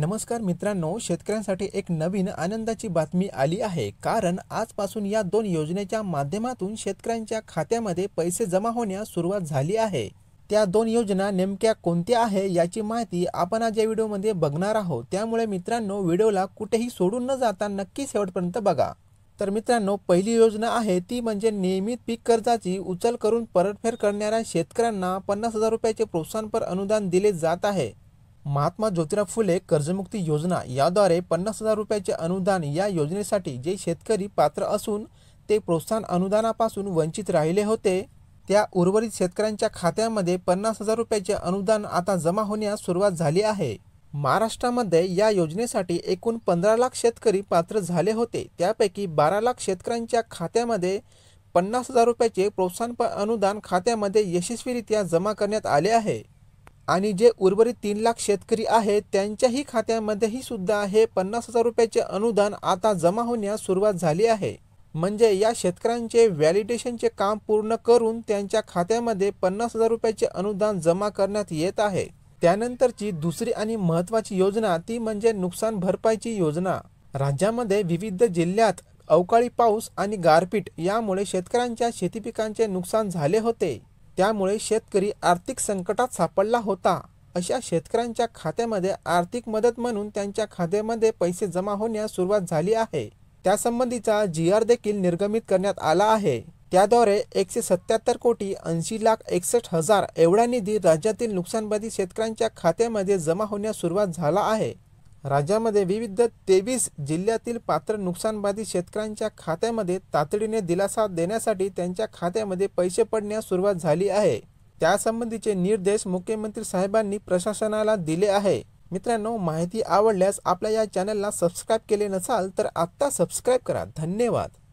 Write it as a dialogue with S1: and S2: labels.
S1: नमस्कार मित्रांनो शेतकऱ्यांसाठी एक नवीन आनंदाची बातमी आली आहे कारण आजपासून या दोन योजनेच्या माध्यमातून शेतकऱ्यांच्या खात्यामध्ये पैसे जमा होण्यास सुरुवात झाली आहे त्या दोन योजना नेमक्या कोणत्या आहे याची माहिती आपण आज या व्हिडिओमध्ये बघणार आहोत त्यामुळे मित्रांनो व्हिडिओला कुठेही सोडून न जाता नक्की शेवटपर्यंत बघा तर मित्रांनो पहिली योजना आहे ती म्हणजे नियमित पीक कर्जाची उचल करून परतफेड करणाऱ्या शेतकऱ्यांना पन्नास हजार रुपयाचे प्रोत्साहनपर अनुदान दिले जात आहे महात्मा ज्योतिराव फुले कर्जमुक्ती योजना याद्वारे पन्नास हजार रुपयाचे अनुदान या योजनेसाठी जे शेतकरी पात्र असून ते प्रोत्साहन अनुदानापासून वंचित राहिले होते त्या उर्वरित शेतकऱ्यांच्या खात्यामध्ये पन्नास हजार रुपयाचे अनुदान आता जमा होण्यास सुरुवात झाली आहे महाराष्ट्रामध्ये या योजनेसाठी एकूण पंधरा लाख शेतकरी पात्र झाले होते त्यापैकी बारा लाख शेतकऱ्यांच्या खात्यामध्ये पन्नास हजार रुपयाचे प्रोत्साहन अनुदान खात्यामध्ये यशस्वीरित्या जमा करण्यात आले आहे आणि जे उर्वरित तीन लाख शेतकरी आहेत त्यांच्याही खात्यामध्येही सुद्धा हे पन्नास हजार रुपयाचे अनुदान आता जमा होण्यास सुरुवात झाली आहे म्हणजे या शेतकऱ्यांचे व्हॅलिडेशनचे काम पूर्ण करून त्यांच्या खात्यामध्ये पन्नास हजार रुपयाचे अनुदान जमा करण्यात येत आहे त्यानंतरची दुसरी आणि महत्त्वाची योजना ती म्हणजे नुकसान भरपाईची योजना राज्यामध्ये विविध जिल्ह्यात अवकाळी पाऊस आणि गारपीट यामुळे शेतकऱ्यांच्या शेतीपिकांचे नुकसान झाले होते त्यामुळे शेतकरी आर्थिक संकटात सापडला होता अशा शेतकऱ्यांच्या खात्यामध्ये आर्थिक मदत म्हणून त्यांच्या खात्यामध्ये पैसे जमा होण्यास सुरुवात झाली आहे त्यासंबंधीचा जी आर देखील निर्गमित करण्यात आला आहे त्याद्वारे एकशे सत्याहत्तर कोटी ऐंशी लाख एकसष्ट हजार एवढा निधी राज्यातील नुकसानबाधित शेतकऱ्यांच्या खात्यामध्ये जमा होण्यास सुरुवात झाला आहे राज्यामध्ये विविध तेवीस जिल्ह्यातील पात्र नुकसानबाधित शेतकऱ्यांच्या खात्यामध्ये तातडीने दिलासा देण्यासाठी त्यांच्या खात्यामध्ये पैसे पडण्यास सुरुवात झाली आहे त्यासंबंधीचे निर्देश मुख्यमंत्री साहेबांनी प्रशासनाला दिले आहे मित्रांनो माहिती आवडल्यास आपल्या या चॅनलला सबस्क्राईब केले नसाल तर आत्ता सबस्क्राईब करा धन्यवाद